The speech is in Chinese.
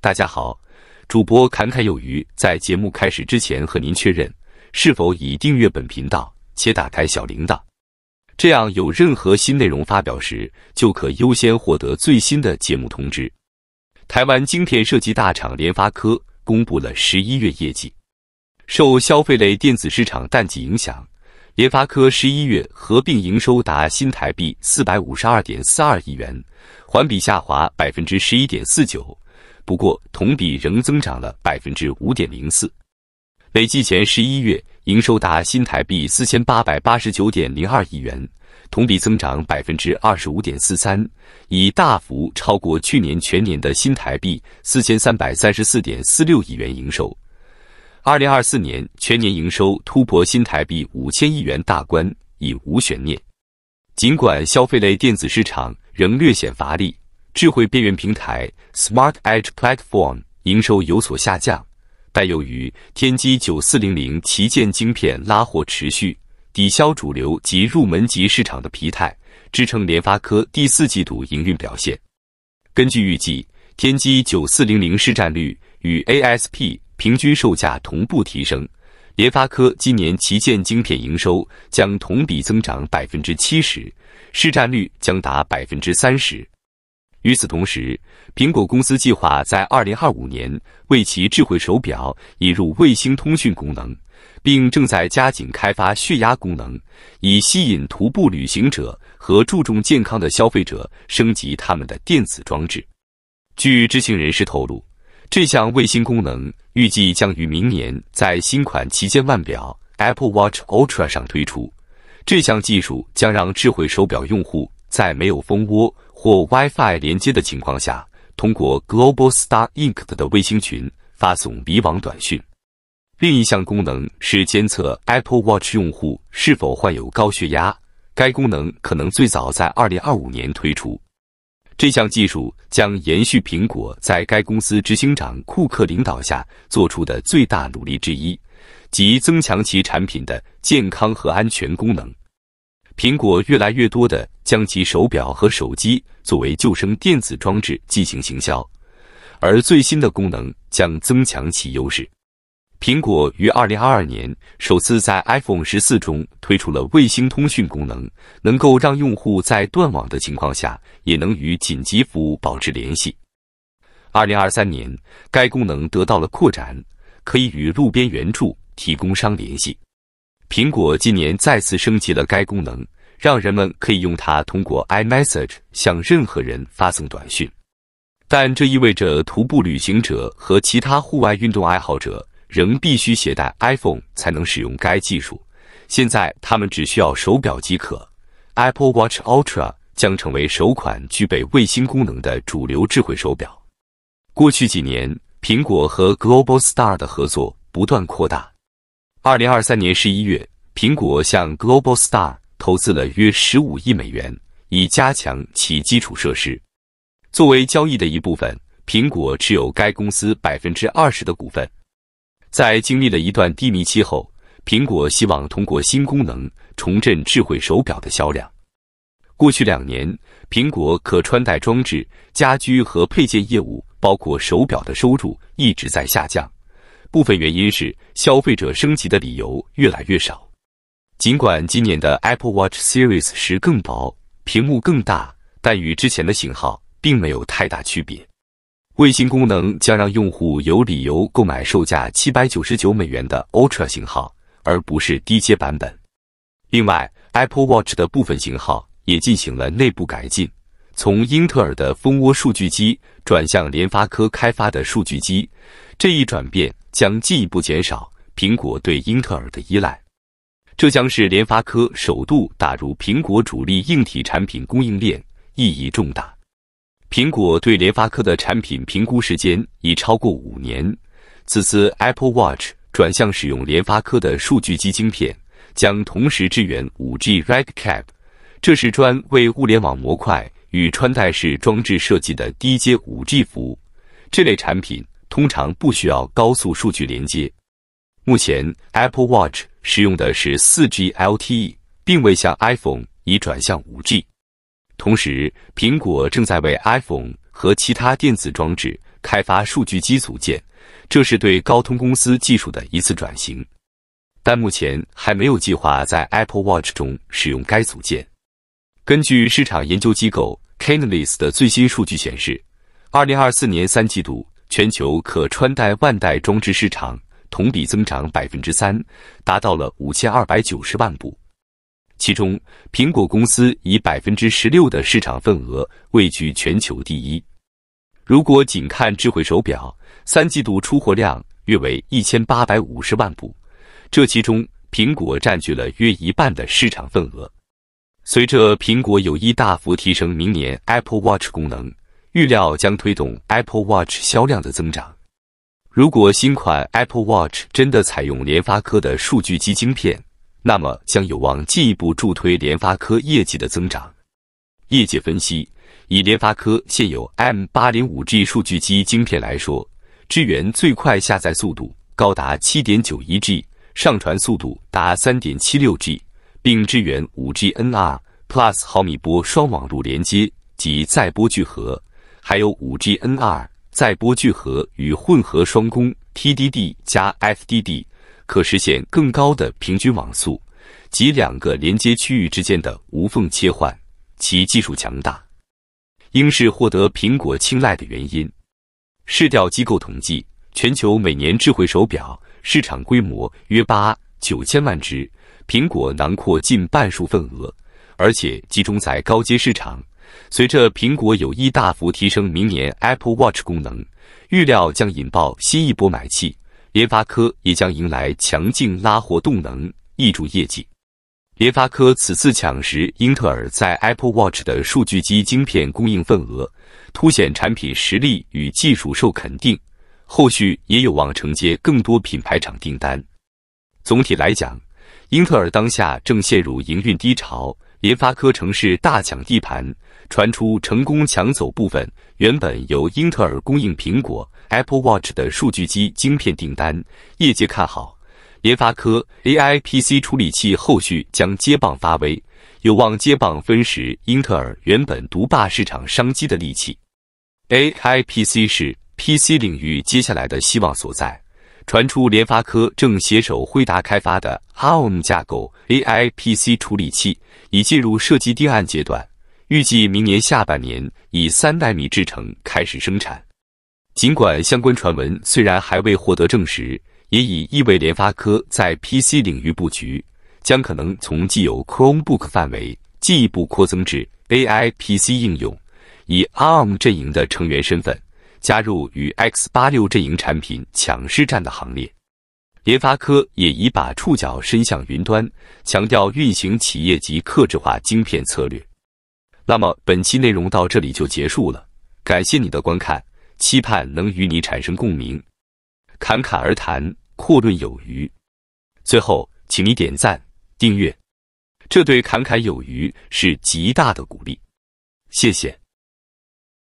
大家好，主播侃侃有余。在节目开始之前，和您确认是否已订阅本频道且打开小铃铛，这样有任何新内容发表时，就可优先获得最新的节目通知。台湾晶片设计大厂联发科公布了十一月业绩，受消费类电子市场淡季影响，联发科十一月合并营收达新台币四百五十二点四二亿元，环比下滑百分之十一点四九。不过，同比仍增长了百分之五点零四。累计前十一月营收达新台币四千八百八十九点零二亿元，同比增长百分之二十五点四三，已大幅超过去年全年的新台币四千三百三十四点四六亿元营收。二零二四年全年营收突破新台币五千亿元大关已无悬念。尽管消费类电子市场仍略显乏力。智慧边缘平台 Smart Edge Platform 营收有所下降，但由于天玑9400旗舰晶片拉货持续，抵消主流及入门级市场的疲态，支撑联发科第四季度营运表现。根据预计，天玑9400市占率与 ASP 平均售价同步提升，联发科今年旗舰晶片营收将同比增长百分之七十，市占率将达百分之三十。与此同时，苹果公司计划在二零二五年为其智慧手表引入卫星通讯功能，并正在加紧开发血压功能，以吸引徒步旅行者和注重健康的消费者升级他们的电子装置。据知情人士透露，这项卫星功能预计将于明年在新款旗舰腕表 Apple Watch Ultra 上推出。这项技术将让智慧手表用户。在没有蜂窝或 WiFi 连接的情况下，通过 Global Star Inc 的卫星群发送迷惘短讯。另一项功能是监测 Apple Watch 用户是否患有高血压。该功能可能最早在2025年推出。这项技术将延续苹果在该公司执行长库克领导下做出的最大努力之一，即增强其产品的健康和安全功能。苹果越来越多的。将其手表和手机作为救生电子装置进行行销，而最新的功能将增强其优势。苹果于二零二二年首次在 iPhone 十四中推出了卫星通讯功能，能够让用户在断网的情况下也能与紧急服务保持联系。二零二三年，该功能得到了扩展，可以与路边援助提供商联系。苹果今年再次升级了该功能。让人们可以用它通过 iMessage 向任何人发送短讯，但这意味着徒步旅行者和其他户外运动爱好者仍必须携带 iPhone 才能使用该技术。现在他们只需要手表即可。Apple Watch Ultra 将成为首款具备卫星功能的主流智慧手表。过去几年，苹果和 Globalstar 的合作不断扩大。2023年11月，苹果向 Globalstar。投资了约15亿美元，以加强其基础设施。作为交易的一部分，苹果持有该公司20%的股份。在经历了一段低迷期后，苹果希望通过新功能重振智慧手表的销量。过去两年，苹果可穿戴装置、家居和配件业务，包括手表的收入一直在下降。部分原因是消费者升级的理由越来越少。尽管今年的 Apple Watch Series 十更薄，屏幕更大，但与之前的型号并没有太大区别。卫星功能将让用户有理由购买售价七百九十九美元的 Ultra 型号，而不是低阶版本。另外，Apple Watch 的部分型号也进行了内部改进，从英特尔的蜂窝数据机转向联发科开发的数据机。这一转变将进一步减少苹果对英特尔的依赖。这将是联发科首度打入苹果主力硬体产品供应链，意义重大。苹果对联发科的产品评估时间已超过五年。此次 Apple Watch 转向使用联发科的数据机晶片，将同时支援 5G RedCap，这是专为物联网模块与穿戴式装置设计的低阶 5G 服务。这类产品通常不需要高速数据连接。目前 Apple Watch。使用的是 4G LTE，并未向 iPhone 已转向 5G。同时，苹果正在为 iPhone 和其他电子装置开发数据机组件，这是对高通公司技术的一次转型。但目前还没有计划在 Apple Watch 中使用该组件。根据市场研究机构 Canalys 的最新数据显示，2024年三季度全球可穿戴腕带装置市场。同比增长百分之三，达到了五千二百九十万部。其中，苹果公司以百分之十六的市场份额位居全球第一。如果仅看智慧手表，三季度出货量约为一千八百五十万部，这其中苹果占据了约一半的市场份额。随着苹果有意大幅提升明年 Apple Watch 功能，预料将推动 Apple Watch 销量的增长。如果新款 Apple Watch 真的采用联发科的数据机晶片，那么将有望进一步助推联发科业绩的增长。业界分析，以联发科现有 m 8零5 g 数据机晶片来说，支援最快下载速度高达 7.91G，上传速度达 3.76G，并支援 5G NR Plus 毫米波双网络连接及载波聚合，还有 5G NR。载波聚合与混合双工 TDD 加 FDD 可实现更高的平均网速及两个连接区域之间的无缝切换，其技术强大，应是获得苹果青睐的原因。市调机构统计，全球每年智慧手表市场规模约八九千万只，苹果囊括近半数份额，而且集中在高阶市场。随着苹果有意大幅提升明年 Apple Watch 功能，预料将引爆新一波买气，联发科也将迎来强劲拉货动能，挹注业绩。联发科此次抢食英特尔在 Apple Watch 的数据机晶片供应份额，凸显产品实力与技术受肯定，后续也有望承接更多品牌厂订单。总体来讲，英特尔当下正陷入营运低潮。联发科城市大抢地盘，传出成功抢走部分原本由英特尔供应苹果 Apple Watch 的数据机晶片订单。业界看好，联发科 AI PC 处理器后续将接棒发威，有望接棒分食英特尔原本独霸市场商机的利器。AI PC 是 PC 领域接下来的希望所在。传出联发科正携手辉达开发的 ARM 架构 AI PC 处理器已进入设计定案阶段，预计明年下半年以三百米制程开始生产。尽管相关传闻虽然还未获得证实，也已意味联发科在 PC 领域布局将可能从既有 Chromebook 范围进一步扩增至 AI PC 应用，以 ARM 阵营的成员身份。加入与 X 八六阵营产品抢势战的行列，联发科也已把触角伸向云端，强调运行企业级客制化晶片策略。那么本期内容到这里就结束了，感谢你的观看，期盼能与你产生共鸣。侃侃而谈，阔论有余。最后，请你点赞、订阅，这对侃侃有余是极大的鼓励。谢谢。